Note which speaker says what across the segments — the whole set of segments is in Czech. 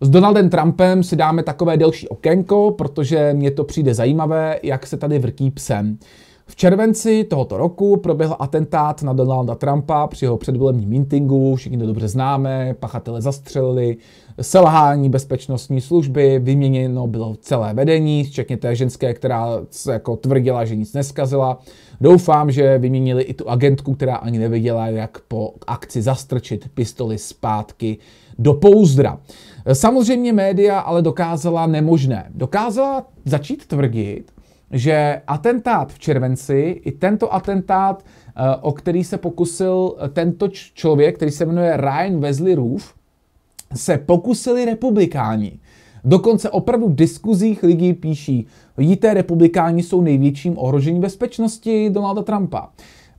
Speaker 1: S Donaldem Trumpem si dáme takové delší okénko, protože mně to přijde zajímavé, jak se tady vrtí psem. V červenci tohoto roku proběhl atentát na Donalda Trumpa při jeho předvolebním mítingu, všichni to dobře známe, pachatele zastřelili, selhání bezpečnostní služby, vyměněno bylo celé vedení, včetně té ženské, která se jako tvrdila, že nic neskazila. Doufám, že vyměnili i tu agentku, která ani nevěděla, jak po akci zastrčit pistoli zpátky do pouzdra. Samozřejmě média ale dokázala nemožné. Dokázala začít tvrdit, že atentát v červenci, i tento atentát, eh, o který se pokusil eh, tento člověk, který se jmenuje Ryan Wesley Roof, se pokusili republikáni. Dokonce opravdu v diskuzích lidí píší, vidíte, republikáni jsou největším ohrožením bezpečnosti Donalda Trumpa.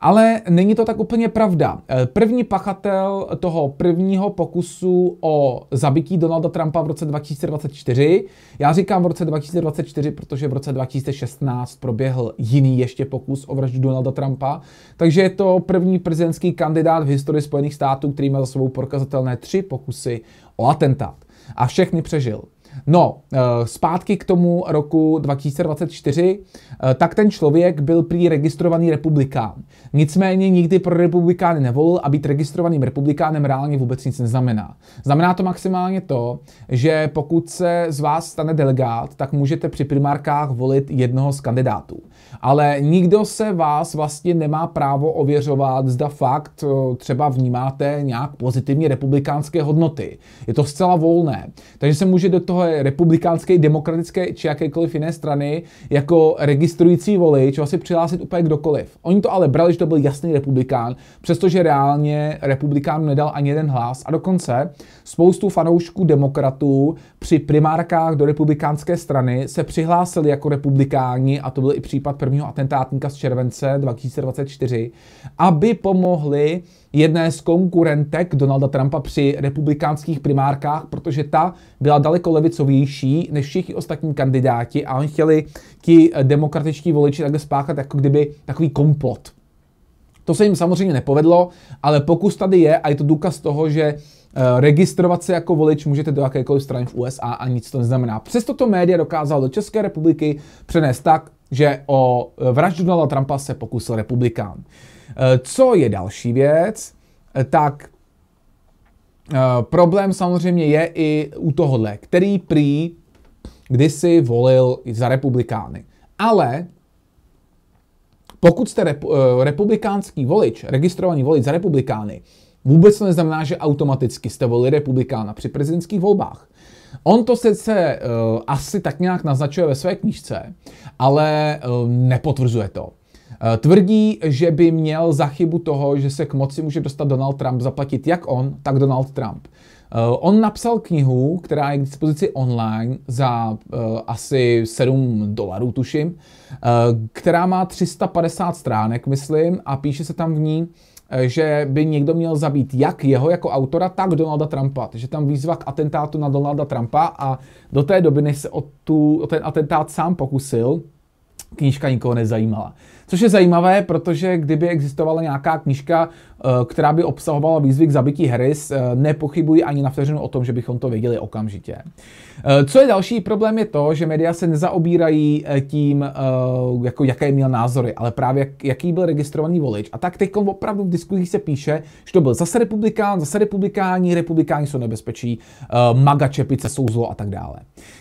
Speaker 1: Ale není to tak úplně pravda. Eh, první pachatel toho prvního pokusu o zabití Donalda Trumpa v roce 2024, já říkám v roce 2024, protože v roce 2016 proběhl jiný ještě pokus o vraždu Donalda Trumpa, takže je to první prezidentský kandidát v historii Spojených států, který má za sebou prokazatelné tři pokusy o atentát. A všechny přežil. No, eh, zpátky k tomu roku 2024, eh, tak ten člověk byl prý registrovaný republikán. Nicméně nikdy pro republikány nevolil a být registrovaným republikánem reálně vůbec nic neznamená. Znamená to maximálně to, že pokud se z vás stane delegát, tak můžete při primárkách volit jednoho z kandidátů. Ale nikdo se vás vlastně nemá právo ověřovat, zda fakt eh, třeba vnímáte nějak pozitivně republikánské hodnoty. Je to zcela volné. Takže se může do toho republikánské, demokratické či jakékoliv jiné strany jako registrující volič vlastně přihlásit úplně kdokoliv. Oni to ale brali, že to byl jasný republikán, přestože reálně republikán nedal ani jeden hlas a dokonce Spoustu fanoušků demokratů při primárkách do republikánské strany se přihlásili jako republikáni, a to byl i případ prvního atentátníka z července 2024, aby pomohli jedné z konkurentek Donalda Trumpa při republikánských primárkách, protože ta byla daleko levicovější než všichni ostatní kandidáti a oni chtěli ti demokratičtí voliči takhle spáchat jako kdyby takový komplot. To se jim samozřejmě nepovedlo, ale pokus tady je a je to důkaz toho, že Eh, registrovat se jako volič můžete do jakékoliv strany v USA a nic to neznamená. Přesto to média dokázalo do České republiky přenést tak, že o eh, vraždu Donalda Trumpa se pokusil republikán. Eh, co je další věc, tak problém samozřejmě je i u tohohle, který prý kdysi volil za republikány. Ale pokud jste rep- republikánský volič, registrovaný volič za republikány, vůbec to neznamená, že automaticky jste volili republikána při prezidentských volbách. On to sice uh, asi tak nějak naznačuje ve své knížce, ale uh, nepotvrzuje to. Eh, tvrdí, že by měl za chybu toho, že se k moci může dostat Donald Trump, zaplatit jak on, tak Donald Trump. On napsal knihu, která je k dispozici online za uh, asi 7 dolarů, tuším, uh, která má 350 stránek, myslím, a píše se tam v ní, Eh, že by někdo měl zabít jak jeho jako autora, tak Donalda Trumpa. Takže tam výzva k atentátu na Donalda Trumpa a do té doby, než se o, tu, o ten atentát sám pokusil, knížka nikoho nezajímala. Což je zajímavé, protože kdyby existovala nějaká knížka, eh, která by obsahovala výzvy k zabití Harris, eh, nepochybuji ani na vteřinu o tom, že bychom to věděli okamžitě. Eh, co je další problém je to, že média se nezaobírají tím, jako jaké měl názory, ale právě jaký byl registrovaný volič. A tak teď opravdu v diskuzích se píše, že to byl zase republikán, zase republikáni, republikáni jsou nebezpečí, maga čepice jsou zlo a tak dále.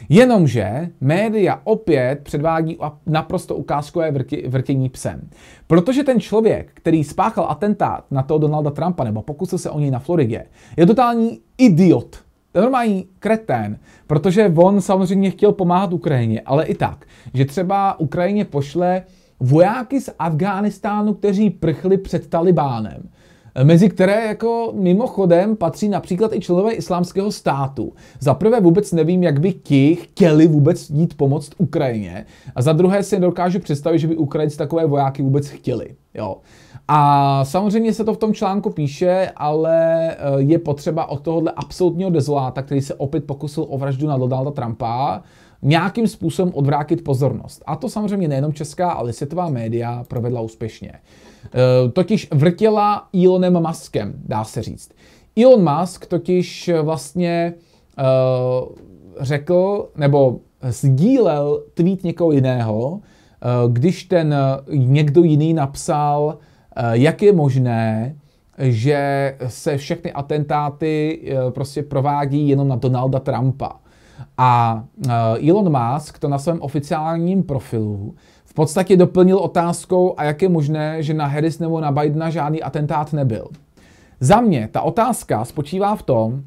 Speaker 1: Jenomže média opět předvádí naprosto naprosto ukázkové vrky, vrtění psem. Protože ten člověk, který spáchal atentát na toho Donalda Trumpa nebo pokusil se o něj na Floridě, je totální idiot. To je normální kretén, protože on samozřejmě chtěl pomáhat Ukrajině, ale i tak, že třeba Ukrajině pošle vojáky z Afghánistánu, kteří prchli před Talibánem mezi které jako mimochodem patří například i členové islámského státu. Za prvé vůbec nevím, jak by ti chtěli vůbec jít pomoct Ukrajině a za druhé si dokážu představit, že by Ukrajinci takové vojáky vůbec chtěli. Jo. A samozřejmě se to v tom článku píše, ale eh, je potřeba od tohohle absolutního dezoláta, který se opět pokusil o vraždu na Donalda Trumpa, nějakým způsobem odvrátit pozornost. A to samozřejmě nejenom česká, ale světová média provedla úspěšně. E, totiž vrtěla Elonem Muskem, dá se říct. Elon Musk totiž vlastně e, řekl, nebo sdílel tweet někoho jiného, e, když ten někdo jiný napsal, e, jak je možné, že se všechny atentáty e, prostě provádí jenom na Donalda Trumpa. A eh, Elon Musk to na svém oficiálním profilu v podstatě doplnil otázkou, a jak je možné, že na Harris nebo na Bidena žádný atentát nebyl. Za mě ta otázka spočívá v tom,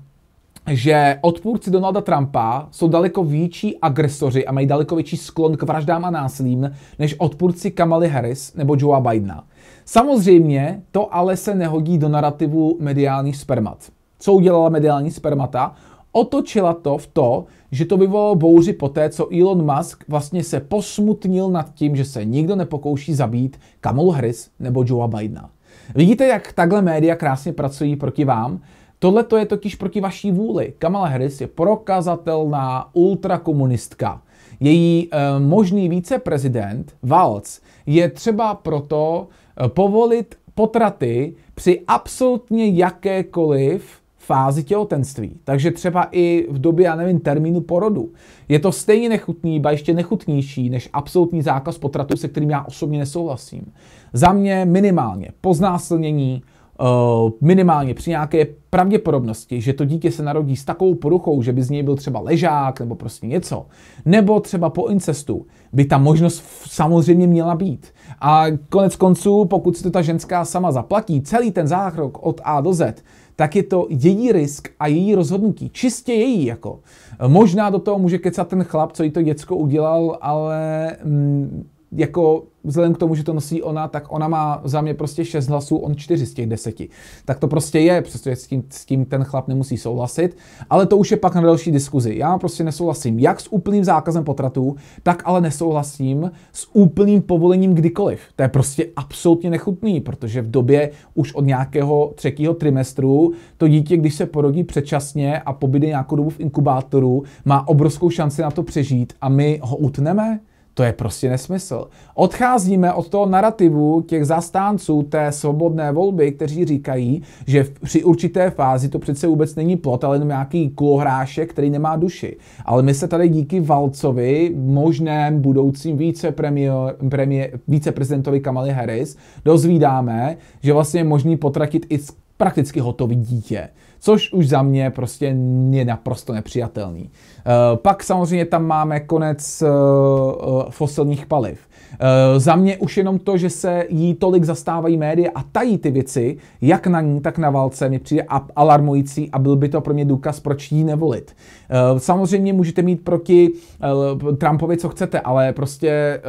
Speaker 1: že odpůrci Donalda Trumpa jsou daleko větší agresoři a mají daleko větší sklon k vraždám a násilím než odpůrci Kamaly Harris nebo Joea Bidena. Samozřejmě to ale se nehodí do narrativu mediálních spermat. Co udělala mediální spermata? Otočila to v to, že to vyvolalo bouři poté, co Elon Musk vlastně se posmutnil nad tím, že se nikdo nepokouší zabít Kamalu Harris nebo Joea Bidena. Vidíte, jak takhle média krásně pracují proti vám? Tohle to je totiž proti vaší vůli. Kamala Harris je prokazatelná ultrakomunistka. Její e, možný víceprezident, Valc, je třeba proto e, povolit potraty při absolutně jakékoliv fázi těhotenství. Takže třeba i v době, já nevím, termínu porodu. Je to stejně nechutný, ba ještě nechutnější než absolutní zákaz potratu, se kterým já osobně nesouhlasím. Za mě minimálně poznásilnění, eh, minimálně při nějaké pravděpodobnosti, že to dítě se narodí s takovou poruchou, že by z něj byl třeba ležák nebo prostě něco, nebo třeba po incestu, by ta možnost samozřejmě měla být. A konec konců, pokud si to ta ženská sama zaplatí, celý ten zákrok od A do Z, tak je to její risk a její rozhodnutí. Čistě její jako. Možná do toho může kecat ten chlap, co jí to děcko udělal, ale... Mm, jako vzhledem k tomu, že to nosí ona, tak ona má za mě prostě 6 hlasů, on 4 z těch 10. Tak to prostě je, přestože s tím, s tím ten chlap nemusí souhlasit, ale to už je pak na další diskuzi. Já prostě nesouhlasím jak s úplným zákazem potratů, tak ale nesouhlasím s úplným povolením kdykoliv. To je prostě absolutně nechutný, protože v době už od nějakého třetího trimestru to dítě, když se porodí předčasně a pobyde nějakou dobu v inkubátoru, má obrovskou šanci na to přežít a my ho utneme. To je prostě nesmysl. Odcházíme od toho narrativu těch zastánců té svobodné volby, kteří říkají, že při určité fázi to přece vůbec není plot, ale jenom nějaký kulohrášek, který nemá duši. Ale my se tady díky Valcovi, možném budoucím viceprezidentovi premiér, Kamali Harris, dozvídáme, že vlastně je možný potratit i prakticky hotový dítě, což už za mě prostě je naprosto nepřijatelný. Eh, pak samozřejmě tam máme konec eh, eh, fosilních paliv. Za mě už jenom to, že se jí tolik zastávají média a tají ty věci, jak na ní, tak na válce, mi přijde alarmující a byl by to pro mě důkaz, proč jí nevolit. Samozřejmě můžete mít proti Trumpovi, co chcete, ale prostě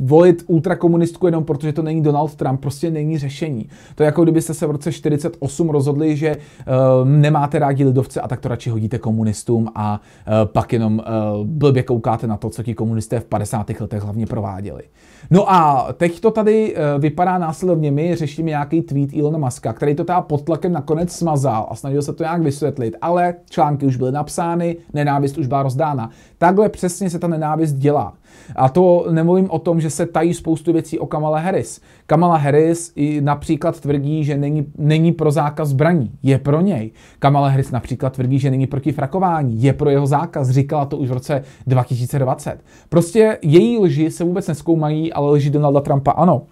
Speaker 1: volit ultrakomunistku jenom protože to není Donald Trump, prostě není řešení. To je jako kdybyste se v roce 48 rozhodli, že uh, nemáte rádi lidovce a tak to radši hodíte komunistům a uh, pak jenom uh, blbě koukáte na to, co ti komunisté v 50. letech hlavně prováděli. No a teď to tady uh, vypadá následovně. My řešíme nějaký tweet Ilona Maska, který to teda pod tlakem nakonec smazal a snažil se to nějak vysvětlit, ale články už byly napsány, nenávist už byla rozdána. Takhle přesně se ta nenávist dělá. A to nemluvím o tom, že se tají spoustu věcí o Kamala Harris. Kamala Harris i například tvrdí, že není, není pro zákaz zbraní, je pro něj. Kamala Harris například tvrdí, že není proti frakování, je pro jeho zákaz, říkala to už v roce 2020. Prostě její lži se vůbec neskoumají, ale lži Donalda Trumpa ano.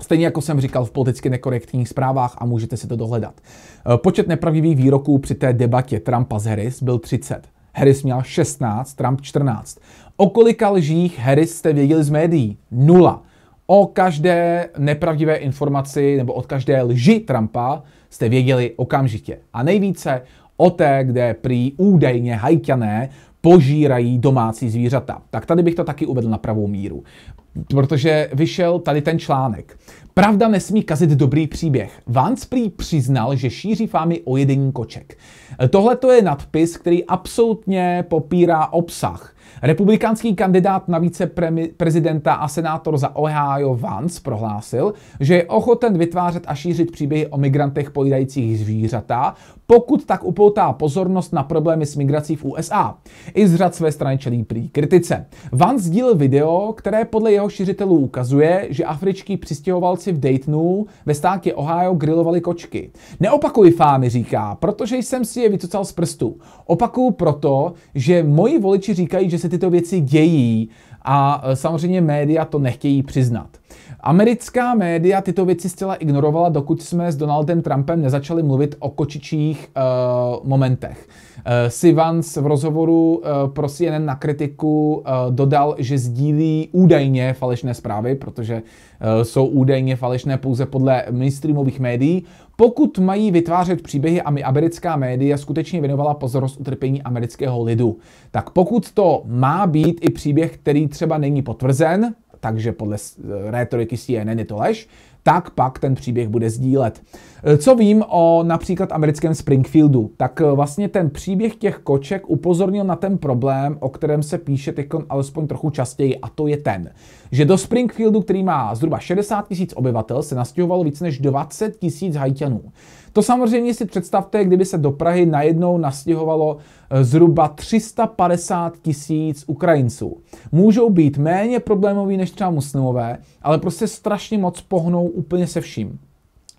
Speaker 1: Stejně jako jsem říkal v politicky nekorektních zprávách a můžete si to dohledat. Eh, počet nepravdivých výroků při té debatě Trumpa s Harris byl 30. Harris měl 16, Trump 14. O kolika lžích Harris jste věděli z médií? Nula. O každé nepravdivé informaci nebo od každé lži Trumpa jste věděli okamžitě. A nejvíce o té, kde prý údajně hajťané požírají domácí zvířata. Tak tady bych to taky uvedl na pravou míru. Protože vyšel tady ten článek. Pravda nesmí kazit dobrý příběh. Vance prý přiznal, že šíří fámy o jedení koček. Tohle to je nadpis, který absolutně popírá obsah. Republikánský kandidát na viceprezidenta a senátor za Ohio Vance prohlásil, že je ochoten vytvářet a šířit příběhy o migrantech pojídajících zvířata, pokud tak upoutá pozornost na problémy s migrací v USA. I z řad své strany čelí prý kritice. Van sdílil video, které podle jeho šiřitelů ukazuje, že afričtí přistěhovalci v Daytonu ve státě Ohio grilovali kočky. Neopakuj fámy, říká, protože jsem si je vycocal z prstu. Opakuju proto, že moji voliči říkají, že se tyto věci dějí, a e, samozřejmě média to nechtějí přiznat. Americká média tyto věci zcela ignorovala, dokud jsme s Donaldem Trumpem nezačali mluvit o kočičích uh, momentech. Eh, Sivans v rozhovoru eh, pro CNN na kritiku eh, dodal, že sdílí údajně falešné zprávy, protože jsou údajně falešné pouze podle mainstreamových médií, pokud mají vytvářet příběhy a my americká média skutečně věnovala pozornost utrpení amerického lidu. Tak pokud to má být i příběh, který třeba není potvrzen, takže podle rétoriky CNN je to lež, tak pak ten příběh bude sdílet. E, co vím o například americkém Springfieldu, tak e, vlastně ten příběh těch koček upozornil na ten problém, o kterém se píše teď alespoň trochu častěji, a to je ten, že do Springfieldu, který má zhruba 60 tisíc obyvatel, se nastěhovalo více než 20 tisíc hajťanů. To samozřejmě si představte, kdyby se do Prahy najednou nastěhovalo zhruba 350 tisíc Ukrajinců. Můžou být méně problémoví než třeba muslimové, ale prostě strašně moc pohnou úplně se vším.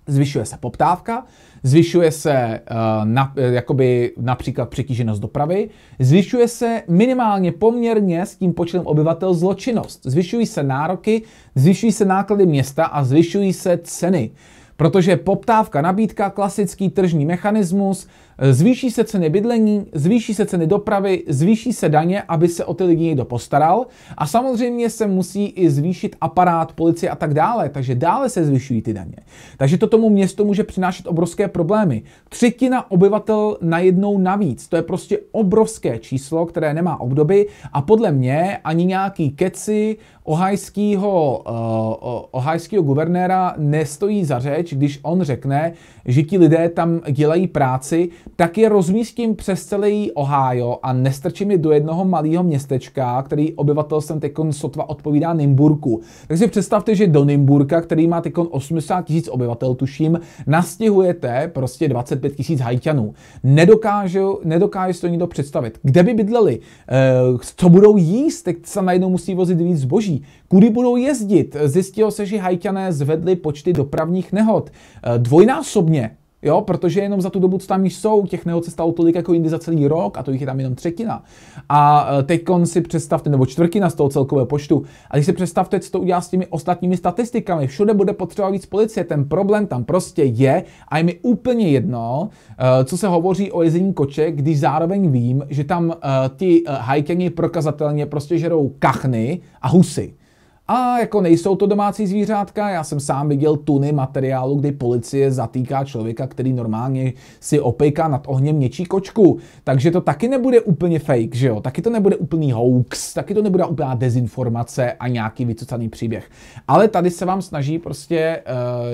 Speaker 1: Zvyšuje se poptávka, zvyšuje se uh, na, eh, jakoby například přetíženost dopravy, zvyšuje se minimálně poměrně s tím počtem obyvatel zločinnost, zvyšují se nároky, zvyšují se náklady města a zvyšují se ceny. Protože poptávka, nabídka, klasický tržní mechanismus, Zvýší se ceny bydlení, zvýší se ceny dopravy, zvýší se daně, aby se o ty lidi někdo postaral. A samozřejmě se musí i zvýšit aparát policie a tak dále, takže dále se zvyšují ty daně. Takže to tomu městu může přinášet obrovské problémy. Třetina obyvatel najednou navíc, to je prostě obrovské číslo, které nemá obdoby a podle mě ani nějaký keci ohajského uh, eh, ohajskýho guvernéra nestojí za řeč, když on řekne, že ti lidé tam dělají práci, tak je rozmístím přes celý Ohio a nestrčím je do jednoho malého městečka, který obyvatelstvem tekon sotva odpovídá Nymburku. Tak si představte, že do Nymburka, který má tekon 80 tisíc obyvatel, tuším, nastihujete prostě 25 tisíc hajťanů. Nedokážu, nedokážu si to nikdo představit. Kde by bydleli? Eh, co budou jíst? Teď se najednou musí vozit víc zboží. Kudy budou jezdit? Zjistilo se, že hajťané zvedli počty dopravních nehod eh, dvojnásobně Jo, protože jenom za tu dobu, co tam již jsou, těch nehod se stalo tolik jako jindy za celý rok a to jich je tam jenom třetina. A e, teď si představte, nebo čtvrtina z toho celkového počtu. A když si představte, co to udělá s těmi ostatními statistikami, všude bude potřeba víc policie, ten problém tam prostě je a je mi úplně jedno, e, co se hovoří o jezení koček, když zároveň vím, že tam e, ti hajkeni prokazatelně prostě žerou kachny a husy. A jako nejsou to domácí zvířátka, já jsem sám viděl tuny materiálu, kdy policie zatýká člověka, který normálně si opejká nad ohněm něčí kočku. Takže to taky nebude úplně fake, že jo? Taky to nebude úplný hoax, taky to nebude úplná dezinformace a nějaký vycucaný příběh. Ale tady se vám snaží prostě e,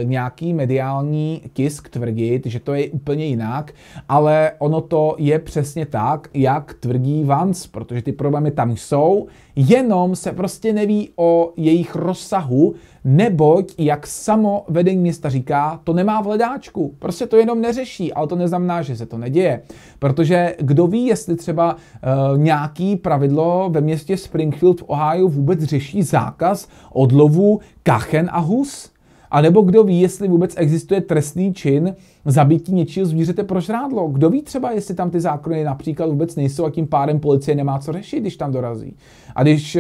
Speaker 1: nějaký mediální tisk tvrdit, že to je úplně jinak, ale ono to je přesně tak, jak tvrdí Vance, protože ty problémy tam jsou, jenom se prostě neví o jejich rozsahu, neboť, jak samo vedení města říká, to nemá v hledáčku. Prostě to jenom neřeší, ale to neznamená, že se to neděje. Protože kdo ví, jestli třeba e, nějaký pravidlo ve městě Springfield v Ohio vůbec řeší zákaz odlovu kachen a hus? A nebo kdo ví, jestli vůbec existuje trestný čin zabití něčího zvířete pro žrádlo. Kdo ví třeba, jestli tam ty zákony například vůbec nejsou a tím pádem policie nemá co řešit, když tam dorazí. A když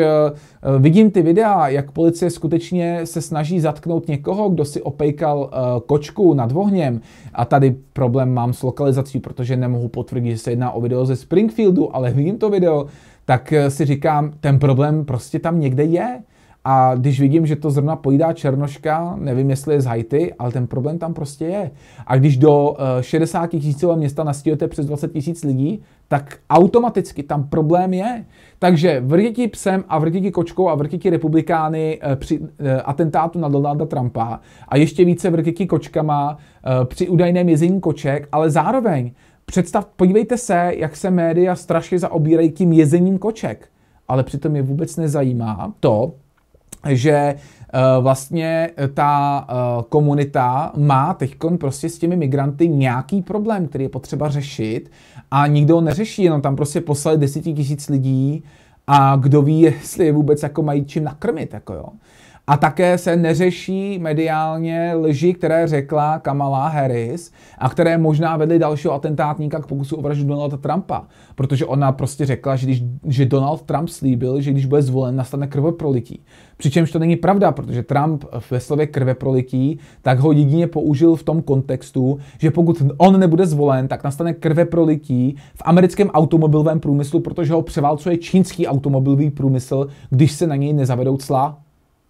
Speaker 1: uh, vidím ty videa, jak policie skutečně se snaží zatknout někoho, kdo si opejkal uh, kočku nad vohněm, a tady problém mám s lokalizací, protože nemohu potvrdit, že se jedná o video ze Springfieldu, ale vidím to video, tak si říkám, ten problém prostě tam někde je. A když vidím, že to zrovna pojídá Černoška, nevím, jestli je z Haiti, ale ten problém tam prostě je. A když do 60 eh, tisícového města nastíhujete přes 20 tisíc lidí, tak automaticky tam problém je. Takže vrtěti psem a vrtěti kočkou a vrtěti republikány eh, při eh, atentátu na Donalda Trumpa a ještě více vrtěti kočkama při údajném jezení koček, ale zároveň představ, podívejte se, jak se média strašně zaobírají tím jezením koček. Ale přitom je vůbec nezajímá to, že eh, vlastně eh, ta eh, komunita má teď prostě s těmi migranty nějaký problém, který je potřeba řešit a nikdo ho neřeší, jenom tam prostě poslali desítky tisíc lidí a kdo ví, jestli je vůbec jako mají čím nakrmit, jako jo. A také se neřeší mediálně lži, které řekla Kamala Harris a které možná vedly dalšího atentátníka k pokusu o vraždu Donalda Trumpa. Protože ona prostě řekla, že, když, že Donald Trump slíbil, že když bude zvolen, nastane krveprolití. Přičemž to není pravda, protože Trump ve slově krveprolití tak ho jedině použil v tom kontextu, že pokud on nebude zvolen, tak nastane krveprolití v americkém automobilovém průmyslu, protože ho převálcuje čínský automobilový průmysl, když se na něj nezavedou cla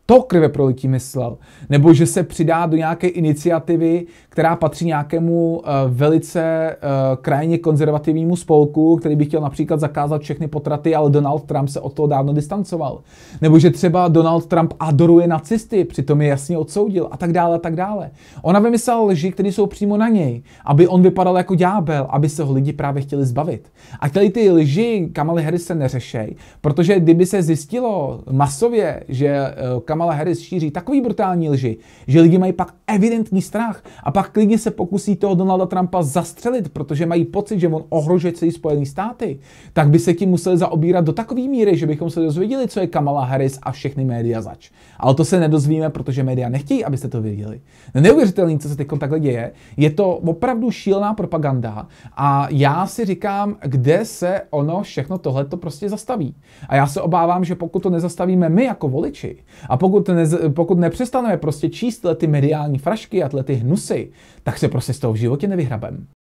Speaker 1: to krve proletí myslel. Nebo že se přidá do nějaké iniciativy, která patří nějakému eh, velice eh, krajně konzervativnímu spolku, který by chtěl například zakázat všechny potraty, ale Donald Trump se od toho dávno distancoval. Nebo že třeba Donald Trump adoruje nacisty, přitom je jasně odsoudil a tak dále a tak dále. Ona vymyslela lži, které jsou přímo na něj, aby on vypadal jako ďábel, aby se ho lidi právě chtěli zbavit. A tady ty lži Kamaly Harris se neřešej, protože kdyby se zjistilo masově, že uh, Kamala Harris šíří takový brutální lži, že lidi mají pak evidentní strach a pak klidně se pokusí toho Donalda Trumpa zastřelit, protože mají pocit, že on ohrožuje celý Spojený státy, tak by se tím museli zaobírat do takové míry, že bychom se dozvěděli, co je Kamala Harris a všechny média zač. Ale to se nedozvíme, protože média nechtějí, abyste to věděli. Neuvěřitelné, co se teď takhle děje, je to opravdu šílená propaganda a já si říkám, kde se ono všechno tohle to prostě zastaví. A já se obávám, že pokud to nezastavíme my jako voliči a pokud pokud, ne, pokud nepřestaneme prostě číst ty mediální frašky a ty hnusy, tak se prostě z toho v životě nevyhrabem.